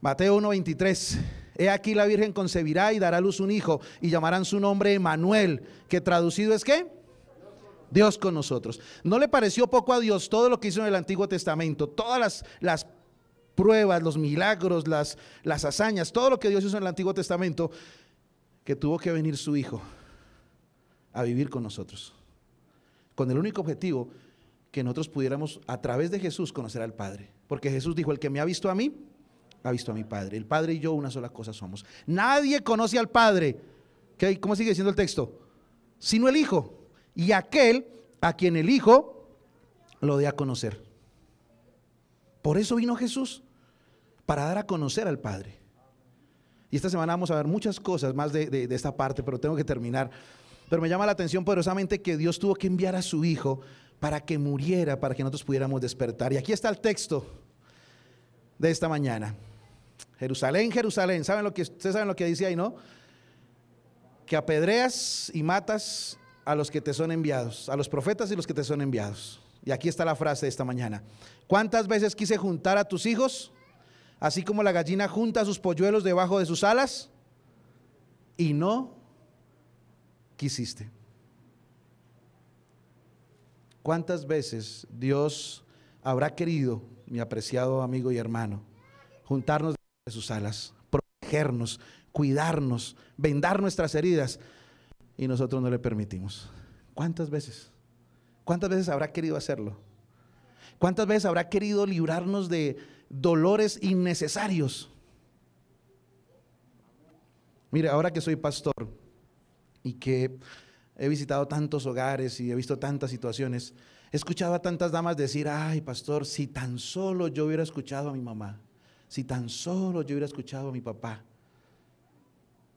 Mateo 1:23. He aquí la Virgen concebirá y dará a luz un hijo y llamarán su nombre Emanuel, que traducido es qué? Dios con nosotros. ¿No le pareció poco a Dios todo lo que hizo en el Antiguo Testamento? Todas las, pruebas, los milagros, las, las hazañas, todo lo que Dios hizo en el Antiguo Testamento, que tuvo que venir su Hijo a vivir con nosotros con el único objetivo que nosotros pudiéramos a través de Jesús conocer al Padre. Porque Jesús dijo, el que me ha visto a mí, ha visto a mi Padre. El Padre y yo una sola cosa somos. Nadie conoce al Padre. ¿Cómo sigue diciendo el texto? Sino el Hijo. Y aquel a quien el Hijo lo dé a conocer. Por eso vino Jesús, para dar a conocer al Padre. Y esta semana vamos a ver muchas cosas más de esta parte, pero tengo que terminar. Pero me llama la atención poderosamente que Dios tuvo que enviar a su Hijo para que muriera, para que nosotros pudiéramos despertar. Y aquí está el texto de esta mañana. Jerusalén, Jerusalén, ¿saben lo que, ustedes saben lo que dice ahí, ¿no? Que apedreas y matas a los que te son enviados, a los profetas y los que te son enviados. Y aquí está la frase de esta mañana. ¿Cuántas veces quise juntar a tus hijos, así como la gallina junta a sus polluelos debajo de sus alas? Y no hiciste? ¿Cuántas veces Dios habrá querido, mi apreciado amigo y hermano, juntarnos de sus alas, protegernos, cuidarnos, vendar nuestras heridas y nosotros no le permitimos? ¿Cuántas veces? ¿Cuántas veces habrá querido hacerlo? ¿Cuántas veces habrá querido librarnos de dolores innecesarios? Mire, ahora que soy pastor, y que he visitado tantos hogares y he visto tantas situaciones, he escuchado a tantas damas decir, ay, pastor, si tan solo yo hubiera escuchado a mi mamá, si tan solo yo hubiera escuchado a mi papá.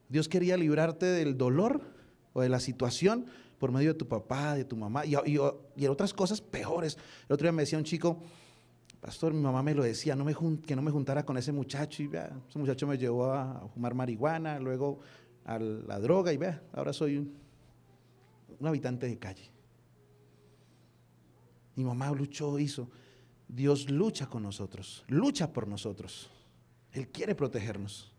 Dios quería librarte del dolor o de la situación por medio de tu papá, de tu mamá y, y, y otras cosas peores. El otro día me decía un chico, pastor, mi mamá me lo decía, no me que no me juntara con ese muchacho. Y ese muchacho me llevó a fumar marihuana, luego a la droga y vea, ahora soy un, habitante de calle. Mi mamá luchó, hizo. Dios lucha con nosotros, lucha por nosotros. Él quiere protegernos.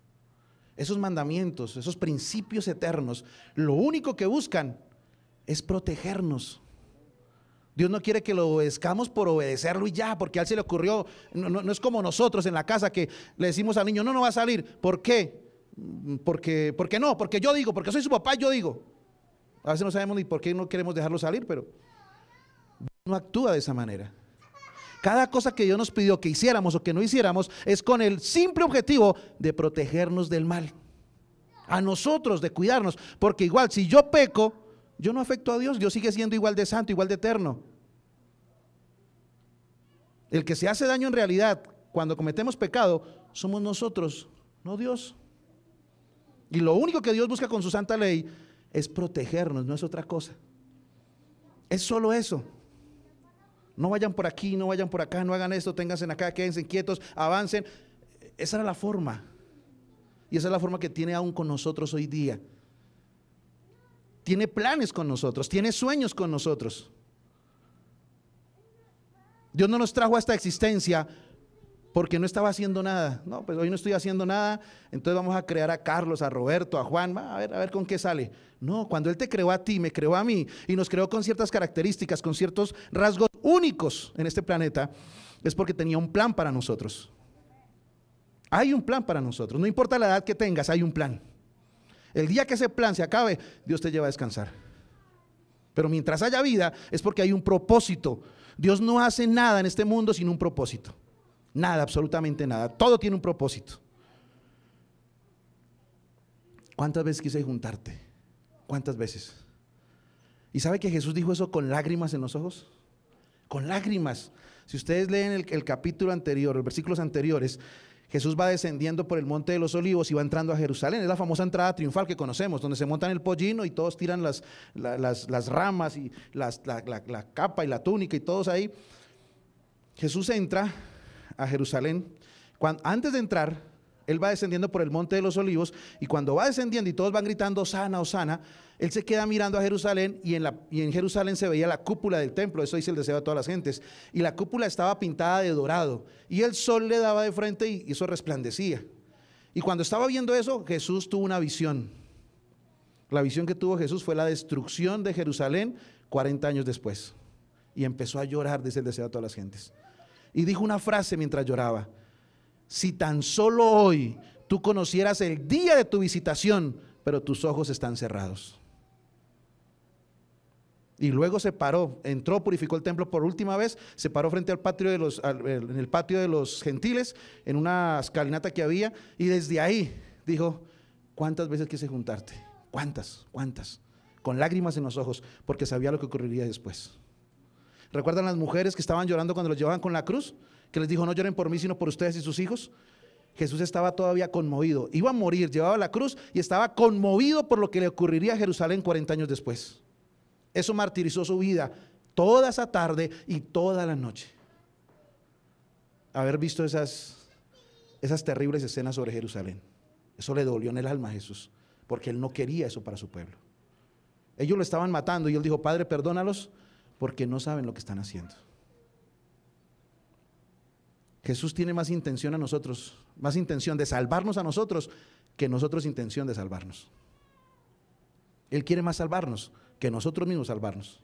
Esos mandamientos, esos principios eternos, lo único que buscan es protegernos. Dios no quiere que lo obedezcamos por obedecerlo y ya, porque a él se le ocurrió, no, no es como nosotros en la casa que le decimos al niño, no, no va a salir. ¿Por qué? porque, porque no, porque yo digo, porque soy su papá, yo digo. A veces no sabemos ni por qué no queremos dejarlo salir, pero no actúa de esa manera. Cada cosa que Dios nos pidió que hiciéramos o que no hiciéramos es con el simple objetivo de protegernos del mal. A nosotros, de cuidarnos. Porque igual, si yo peco, yo no afecto a Dios. Dios sigue siendo igual de santo, igual de eterno. El que se hace daño en realidad cuando cometemos pecado somos nosotros, no Dios. Y lo único que Dios busca con su santa ley es protegernos, no es otra cosa. Es solo eso. No vayan por aquí, no vayan por acá, no hagan esto, ténganse acá, quédense quietos, avancen. Esa era la forma. Y esa es la forma que tiene aún con nosotros hoy día. Tiene planes con nosotros, tiene sueños con nosotros. Dios no nos trajo a esta existencia porque no estaba haciendo nada. No, pues hoy no estoy haciendo nada, entonces vamos a crear a Carlos, a Roberto, a Juan, a ver, a ver con qué sale. No, cuando Él te creó a ti, me creó a mí y nos creó con ciertas características, con ciertos rasgos únicos en este planeta, es porque tenía un plan para nosotros. Hay un plan para nosotros, no importa la edad que tengas, hay un plan. El día que ese plan se acabe, Dios te lleva a descansar. Pero mientras haya vida, es porque hay un propósito. Dios no hace nada en este mundo sin un propósito. Nada, absolutamente nada. Todo tiene un propósito. ¿Cuántas veces quise juntarte? ¿Cuántas veces? ¿Y sabe que Jesús dijo eso con lágrimas en los ojos? Con lágrimas. Si ustedes leen el, capítulo anterior, los versículos anteriores, Jesús va descendiendo por el monte de los olivos y va entrando a Jerusalén. Es la famosa entrada triunfal que conocemos, donde se montan el pollino y todos tiran las, las, ramas y la, la capa y la túnica y todos ahí. Jesús entra a Jerusalén. Cuando, antes de entrar, él va descendiendo por el monte de los olivos y cuando va descendiendo y todos van gritando, sana sana, él se queda mirando a Jerusalén y en, en Jerusalén se veía la cúpula del templo, eso dice el deseo de todas las gentes, y la cúpula estaba pintada de dorado y el sol le daba de frente y eso resplandecía. Y cuando estaba viendo eso, Jesús tuvo una visión. La visión que tuvo Jesús fue la destrucción de Jerusalén 40 años después. Y empezó a llorar, dice el deseo de todas las gentes y dijo una frase mientras lloraba. Si tan solo hoy tú conocieras el día de tu visitación, pero tus ojos están cerrados. Y luego se paró, entró, purificó el templo por última vez, se paró frente al patio de los, en el patio de los gentiles, en una escalinata que había, y desde ahí dijo, ¿cuántas veces quise juntarte? ¿Cuántas? ¿Cuántas? Con lágrimas en los ojos, porque sabía lo que ocurriría después. ¿Recuerdan las mujeres que estaban llorando cuando los llevaban con la cruz? Que les dijo, no lloren por mí, sino por ustedes y sus hijos. Jesús estaba todavía conmovido. Iba a morir, llevaba la cruz y estaba conmovido por lo que le ocurriría a Jerusalén 40 años después. Eso martirizó su vida toda esa tarde y toda la noche. Haber visto esas, esas terribles escenas sobre Jerusalén. Eso le dolió en el alma a Jesús, porque él no quería eso para su pueblo. Ellos lo estaban matando y él dijo, Padre, perdónalos porque no saben lo que están haciendo. Jesús tiene más intención a nosotros, más intención de salvarnos a nosotros que nosotros intención de salvarnos. Él quiere más salvarnos que nosotros mismos salvarnos.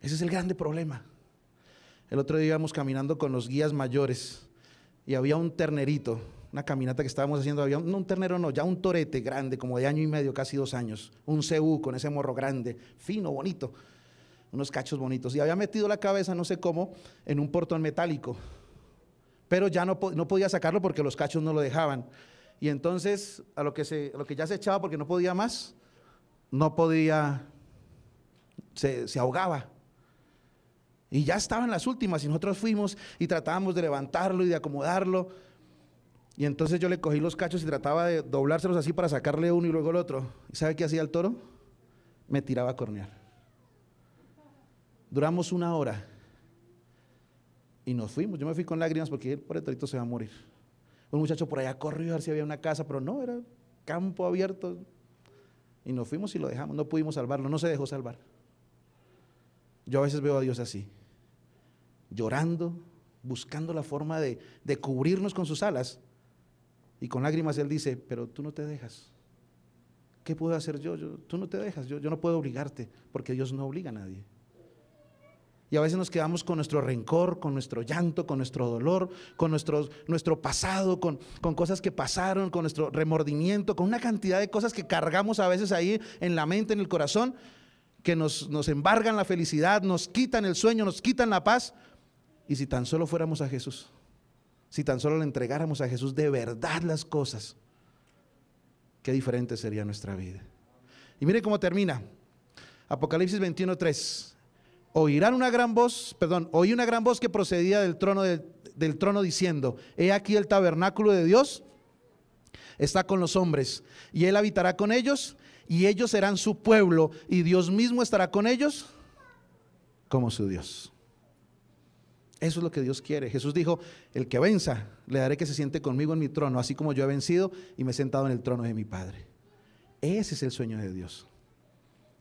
Ese es el grande problema. El otro día íbamos caminando con los guías mayores y había un ternerito una caminata que estábamos haciendo, había un, no, un ternero, no, ya un torete grande, como de año y medio, casi dos años, un ceú con ese morro grande, fino, bonito, unos cachos bonitos. Y había metido la cabeza, no sé cómo, en un portón metálico, pero ya no, podía sacarlo porque los cachos no lo dejaban. Y entonces, a lo, que se, lo que ya se echaba porque no podía más, no podía, se, se ahogaba. Y ya estaban las últimas y nosotros fuimos y tratábamos de levantarlo y de acomodarlo y entonces yo le cogí los cachos y trataba de doblárselos así para sacarle uno y luego el otro. ¿Y sabe qué hacía el toro? Me tiraba a cornear. Duramos una hora y nos fuimos. Yo me fui con lágrimas porque el pobre torito se va a morir. Un muchacho por allá corrió a ver si había una casa, pero no, era campo abierto. Y nos fuimos y lo dejamos. No pudimos salvarlo, no se dejó salvar. Yo a veces veo a Dios así, llorando, buscando la forma de cubrirnos con sus alas y con lágrimas él dice, pero tú no te dejas. ¿Qué puedo hacer yo? yo tú no te dejas, yo, no puedo obligarte, porque Dios no obliga a nadie. Y a veces nos quedamos con nuestro rencor, con nuestro llanto, con nuestro dolor, con nuestro, nuestro pasado, con, con, cosas que pasaron, con nuestro remordimiento, con una cantidad de cosas que cargamos a veces ahí en la mente, en el corazón, que nos, nos embargan la felicidad, nos quitan el sueño, nos quitan la paz. Y si tan solo fuéramos a Jesús, si tan solo le entregáramos a Jesús de verdad las cosas, qué diferente sería nuestra vida. Y mire cómo termina. Apocalipsis 21:3. Oirán una gran voz, perdón, oí una gran voz que procedía del trono del trono diciendo, he aquí el tabernáculo de Dios está con los hombres y él habitará con ellos y ellos serán su pueblo y Dios mismo estará con ellos como su Dios. Eso es lo que Dios quiere. Jesús dijo, el que venza, le daré que se siente conmigo en mi trono, así como yo he vencido y me he sentado en el trono de mi Padre. Ese es el sueño de Dios.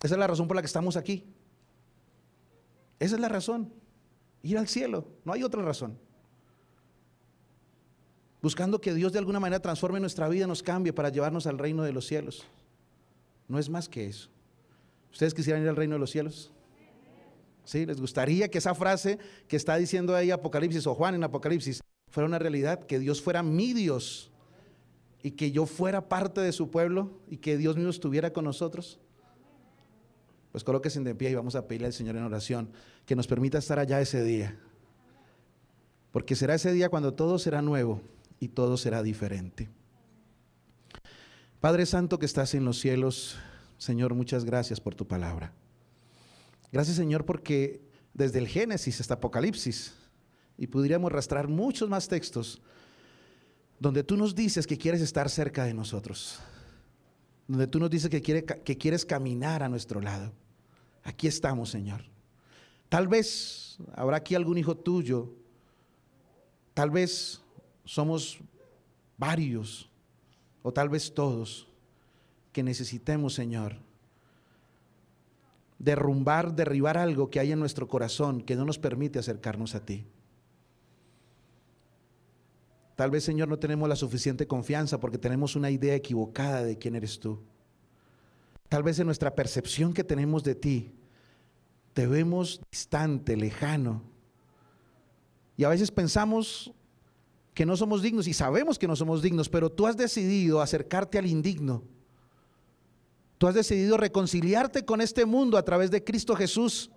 Esa es la razón por la que estamos aquí. Esa es la razón. Ir al cielo. No hay otra razón. Buscando que Dios de alguna manera transforme nuestra vida, nos cambie para llevarnos al reino de los cielos. No es más que eso. ¿Ustedes quisieran ir al reino de los cielos? Les gustaría que esa frase que está diciendo ahí Apocalipsis o Juan en Apocalipsis fuera una realidad, que Dios fuera mi Dios y que yo fuera parte de su pueblo y que Dios mismo estuviera con nosotros. Pues colóquese de pie y vamos a pedirle al Señor en oración que nos permita estar allá ese día. Porque será ese día cuando todo será nuevo y todo será diferente. Padre Santo que estás en los cielos, Señor, muchas gracias por tu palabra. Gracias Señor porque desde el Génesis hasta Apocalipsis, y pudiéramos arrastrar muchos más textos, donde tú nos dices que quieres estar cerca de nosotros, donde tú nos dices que, que quieres caminar a nuestro lado. Aquí estamos, Señor. Tal vez habrá aquí algún hijo tuyo, tal vez somos varios, o tal vez todos, que necesitemos, Señor, derrumbar, derribar algo que hay en nuestro corazón que no nos permite acercarnos a ti. Tal vez, Señor, no tenemos la suficiente confianza porque tenemos una idea equivocada de quién eres tú. Tal vez en nuestra percepción que tenemos de ti, te vemos distante, lejano. Y a veces pensamos que no somos dignos y sabemos que no somos dignos, pero tú has decidido acercarte al indigno Tú has decidido reconciliarte con este mundo a través de Cristo Jesús.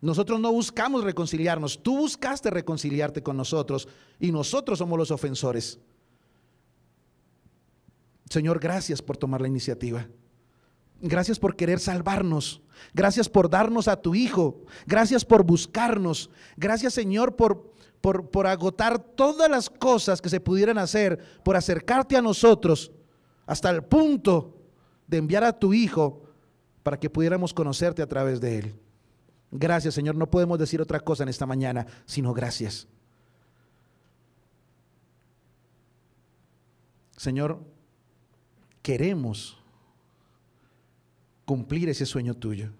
Nosotros no buscamos reconciliarnos, tú buscaste reconciliarte con nosotros y nosotros somos los ofensores. Señor, gracias por tomar la iniciativa. Gracias por querer salvarnos. Gracias por darnos a tu Hijo. Gracias por buscarnos. Gracias Señor por, por, agotar todas las cosas que se pudieran hacer, por acercarte a nosotros hasta el punto de enviar a tu Hijo para que pudiéramos conocerte a través de Él. Gracias, Señor. No podemos decir otra cosa en esta mañana, sino gracias. Señor, queremos cumplir ese sueño tuyo.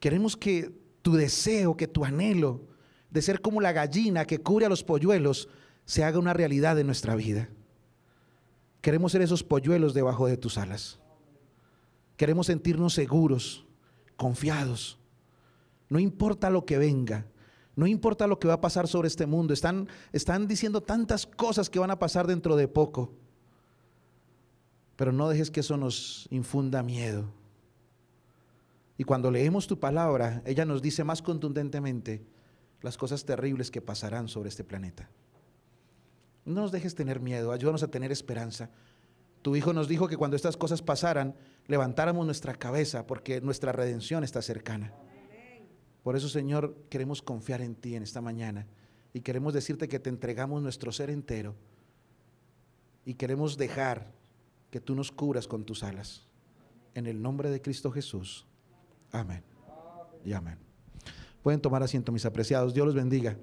Queremos que tu deseo, que tu anhelo de ser como la gallina que cubre a los polluelos, se haga una realidad en nuestra vida. Queremos ser esos polluelos debajo de tus alas. Queremos sentirnos seguros, confiados. No importa lo que venga, no importa lo que va a pasar sobre este mundo. Están, están diciendo tantas cosas que van a pasar dentro de poco. Pero no dejes que eso nos infunda miedo. Y cuando leemos tu palabra, ella nos dice más contundentemente las cosas terribles que pasarán sobre este planeta. No nos dejes tener miedo, ayúdanos a tener esperanza. Tu Hijo nos dijo que cuando estas cosas pasaran, levantáramos nuestra cabeza porque nuestra redención está cercana. Por eso, Señor, queremos confiar en ti en esta mañana y queremos decirte que te entregamos nuestro ser entero y queremos dejar que tú nos cubras con tus alas. En el nombre de Cristo Jesús. Amén. Y amén. Pueden tomar asiento, mis apreciados. Dios los bendiga.